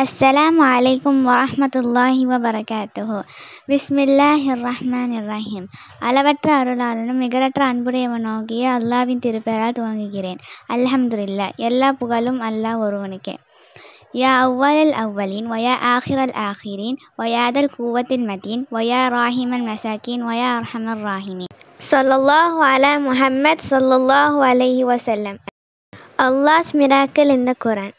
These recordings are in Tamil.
السلام عليكم ورحمة الله وبركاته بسم الله الرحمن الرحيم அளவற்ற அருளாளனும் நிகரற்ற அன்புடையவனாகிய அல்லாவின் திருப்பெயரால் துவங்குகிறேன் அல்ஹம்துலில்லா எல்லா புகழும் அல்லாஹ் ஒருவனுக்கே யா அவ்வலல் அவ்வலின் ஒயா ஆஹிரல் ஆஹிரின் ஒயாதல் கூவத்தின் மதீன் ஒயா ராஹிமன் மசாக்கின் ஒயா அர்ஹமர் ராஹிமின் சொல்லல்லாஹு அலா முஹம்மத் சொல்லல்லாஹு அலஹி வசல்லம் அல்லாஸ் மிராக்கிள் இந்த குரான்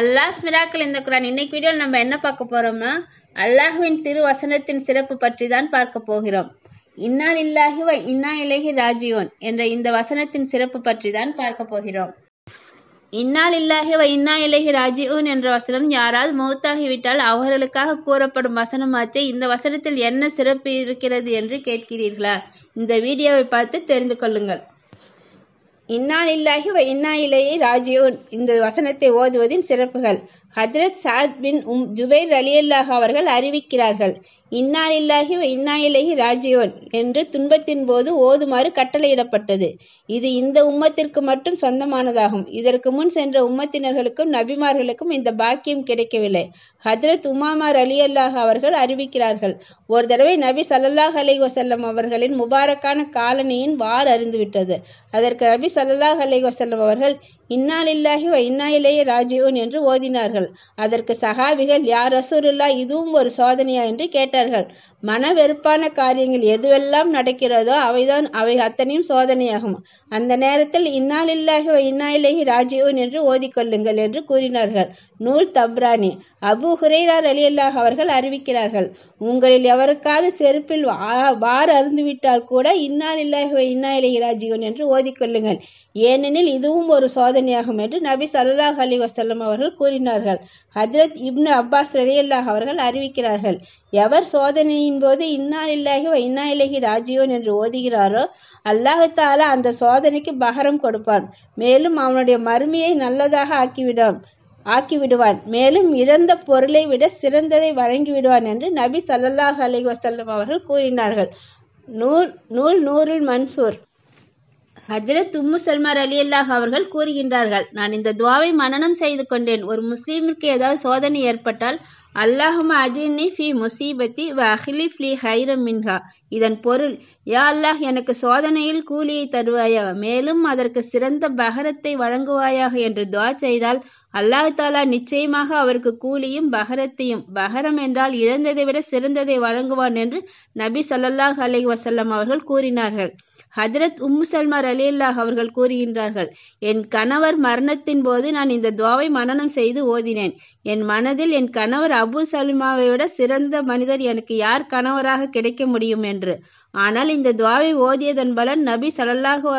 அல்லாஸ் மிராக்கள் இந்த குரான் இன்னைக்கு வீடியோவில் நம்ம என்ன பார்க்க போகிறோம்னா அல்லாஹுவின் திருவசனத்தின் சிறப்பு பற்றி தான் பார்க்க போகிறோம் இன்னால் இல்லாஹி இன்னா இலகி ராஜியோன் என்ற இந்த வசனத்தின் சிறப்பு பற்றி தான் பார்க்க போகிறோம் இன்னால் இல்லாஹி இன்னா இலகி ராஜியூன் என்ற வசனம் யாராவது மௌத்தாகிவிட்டால் அவர்களுக்காக கூறப்படும் வசனமாச்சே இந்த வசனத்தில் என்ன சிறப்பு இருக்கிறது என்று கேட்கிறீர்களா இந்த வீடியோவை பார்த்து தெரிந்து கொள்ளுங்கள் இன்னா இல்லாகி இன்னா இலையை ராஜியோன் இந்த வசனத்தை ஓதுவதின் சிறப்புகள் ஹஜ்ரத் சாத் பின் உம் ஜுபைர் அலியல்லாஹ் அவர்கள் அறிவிக்கிறார்கள் இன்னாலில்லாஹி இன்னாயிலகி ராஜியோன் என்று துன்பத்தின் போது ஓதுமாறு கட்டளையிடப்பட்டது இது இந்த உம்மத்திற்கு மட்டும் சொந்தமானதாகும் இதற்கு முன் சென்ற உம்மத்தினர்களுக்கும் நபிமார்களுக்கும் இந்த பாக்கியம் கிடைக்கவில்லை ஹஜ்ரத் உமாமார் அலி அல்லாஹ் அவர்கள் அறிவிக்கிறார்கள் ஒரு தடவை நபி சல்லல்லாஹ் அலை வசல்லம் அவர்களின் முபாரக்கான காலனியின் வார் அறிந்துவிட்டது அதற்கு நபி சல்லல்லாஹ் அலி வசல்லம் அவர்கள் இன்னாலில்லாஹி இன்னாயிலேயே ராஜியோன் என்று ஓதினார்கள் கொண்டார்கள் அதற்கு சகாவிகள் யார் ரசூருல்லா இதுவும் ஒரு சோதனையா என்று கேட்டார்கள் மன வெறுப்பான காரியங்கள் எதுவெல்லாம் நடக்கிறதோ அவைதான் அவை அத்தனையும் சோதனையாகும் அந்த நேரத்தில் இன்னாலில்லாஹி இன்னாயிலகி ராஜீவன் என்று ஓதிக்கொள்ளுங்கள் என்று கூறினார்கள் நூல் தப்ரானி அபு ஹுரேரா அல்லாஹ் அவர்கள் அறிவிக்கிறார்கள் உங்களில் எவருக்காவது செருப்பில் வார் அருந்துவிட்டால் கூட இன்னால் இல்லாக இன்னா இளையராஜீவன் என்று ஓதிக்கொள்ளுங்கள் ஏனெனில் இதுவும் ஒரு சோதனையாகும் என்று நபி சல்லாஹ் அலி வசல்லம் அவர்கள் கூறினார்கள் ஹஜரத் இப்னு அப்பாஸ் ரலியல்லாஹ் அவர்கள் அறிவிக்கிறார்கள் எவர் சோதனையின் போது இன்னால் இல்லாகி இன்னா இலகி ராஜீவன் என்று ஓதுகிறாரோ அல்லாஹத்தாலா அந்த சோதனைக்கு பகரம் கொடுப்பான் மேலும் அவனுடைய மருமையை நல்லதாக ஆக்கிவிடும் ஆக்கிவிடுவான் மேலும் இழந்த பொருளை விட சிறந்ததை வழங்கிவிடுவான் என்று நபி சல்லல்லாஹ் அலி வசல்லம் அவர்கள் கூறினார்கள் நூல் நூல் நூறுல் மன்சூர் ஹஜரத் உம்மு சல்மார் அலி அல்லாஹ் அவர்கள் கூறுகின்றார்கள் நான் இந்த துவாவை மனனம் செய்து கொண்டேன் ஒரு முஸ்லீமிற்கு ஏதாவது சோதனை ஏற்பட்டால் அல்லாஹும் அஜிர்னி ஃபி முசீபத்தி வ அஹிலிஃப் லி ஹைரம் மின்ஹா இதன் பொருள் யா அல்லாஹ் எனக்கு சோதனையில் கூலியை தருவாயாக மேலும் அதற்கு சிறந்த பகரத்தை வழங்குவாயாக என்று துவா செய்தால் அல்லாஹ் தாலா நிச்சயமாக அவருக்கு கூலியும் பகரத்தையும் பகரம் என்றால் இழந்ததை விட சிறந்ததை வழங்குவான் என்று நபி சல்லல்லாஹ் அலை வசல்லம் அவர்கள் கூறினார்கள் ஹஜரத் உம்மு சல்மா அல்லாஹ் அவர்கள் கூறுகின்றார்கள் என் கணவர் மரணத்தின் போது நான் இந்த துவாவை மனநம் செய்து ஓதினேன் என் மனதில் என் கணவர் அபு சல்மாவை விட சிறந்த மனிதர் எனக்கு யார் கணவராக கிடைக்க முடியும் என்று ஆனால் இந்த துவாவை ஓதியதன் பலன் நபி சலல்லாஹு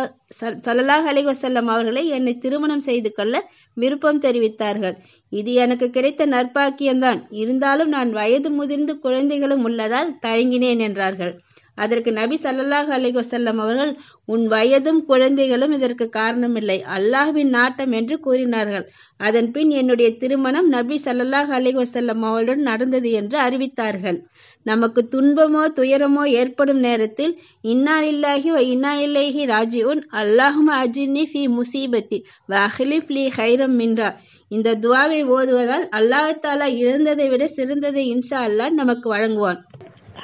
சலல்லாஹ் அலி வசல்லம் அவர்களை என்னை திருமணம் செய்து கொள்ள விருப்பம் தெரிவித்தார்கள் இது எனக்கு கிடைத்த நற்பாக்கியம்தான் இருந்தாலும் நான் வயது முதிர்ந்து குழந்தைகளும் உள்ளதால் தயங்கினேன் என்றார்கள் அதற்கு நபி சல்லாஹ் அலி வசல்லம் அவர்கள் உன் வயதும் குழந்தைகளும் இதற்கு காரணமில்லை அல்லாஹ்வின் நாட்டம் என்று கூறினார்கள் அதன் பின் என்னுடைய திருமணம் நபி சல்லாஹ் அலி வசல்லம் அவர்களுடன் நடந்தது என்று அறிவித்தார்கள் நமக்கு துன்பமோ துயரமோ ஏற்படும் நேரத்தில் இன்னா இல்லாஹி வ இன்னா இல்லைஹி ராஜிவுன் அல்லாஹும் அஜினி ஃபி முசீபத்தி வ லி ஹைரம் மின்றா இந்த துவாவை ஓதுவதால் அல்லாஹாலா இழந்ததை விட சிறந்ததை இன்ஷா அல்லாஹ் நமக்கு வழங்குவான்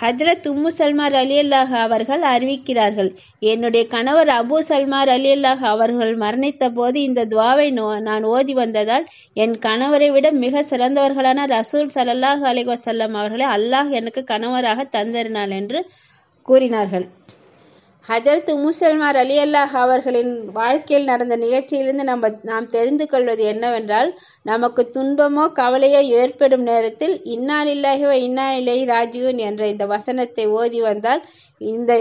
ஹஜ்ரத் உம்மு சல்மார் அலி அல்லாஹ் அவர்கள் அறிவிக்கிறார்கள் என்னுடைய கணவர் அபு சல்மார் அலி அல்லாஹ் அவர்கள் மரணித்த போது இந்த துவாவை நோ நான் ஓதி வந்ததால் என் கணவரை விட மிக சிறந்தவர்களான ரசூல் சலல்லாஹ் அலி வசல்லம் அவர்களை அல்லாஹ் எனக்கு கணவராக தந்திருந்தான் என்று கூறினார்கள் ஹஜரத் உமுசல்மார் அலி அல்லாஹ் அவர்களின் வாழ்க்கையில் நடந்த நிகழ்ச்சியிலிருந்து நம்ம நாம் தெரிந்து கொள்வது என்னவென்றால் நமக்கு துன்பமோ கவலையோ ஏற்படும் நேரத்தில் இன்னால் இல்லாஹிவ இன்னா இலை ராஜீவன் என்ற இந்த வசனத்தை ஓதி வந்தால் இந்த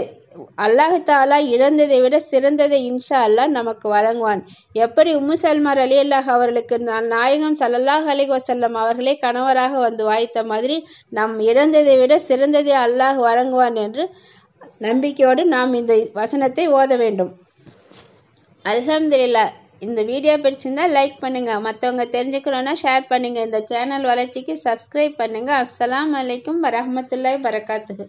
அல்லாஹாலா இழந்ததை விட சிறந்ததை இன்ஷா அல்லாஹ் நமக்கு வழங்குவான் எப்படி உம்மு சல்மார் அலி அல்லாஹ் அவர்களுக்கு நாயகம் சல்லல்லாஹ் அலி வசல்லம் அவர்களே கணவராக வந்து வாய்த்த மாதிரி நம் இழந்ததை விட சிறந்ததை அல்லாஹ் வழங்குவான் என்று நம்பிக்கையோடு நாம் இந்த வசனத்தை ஓத வேண்டும் அலமதுல்லா இந்த வீடியோ பிடிச்சிருந்தால் லைக் பண்ணுங்கள் மற்றவங்க தெரிஞ்சுக்கணுன்னா ஷேர் பண்ணுங்கள் இந்த சேனல் வளர்ச்சிக்கு சப்ஸ்கிரைப் பண்ணுங்கள் அஸ்லாம் வலைக்கம் வரமத்துல்லாய் வரகாத்துக்கு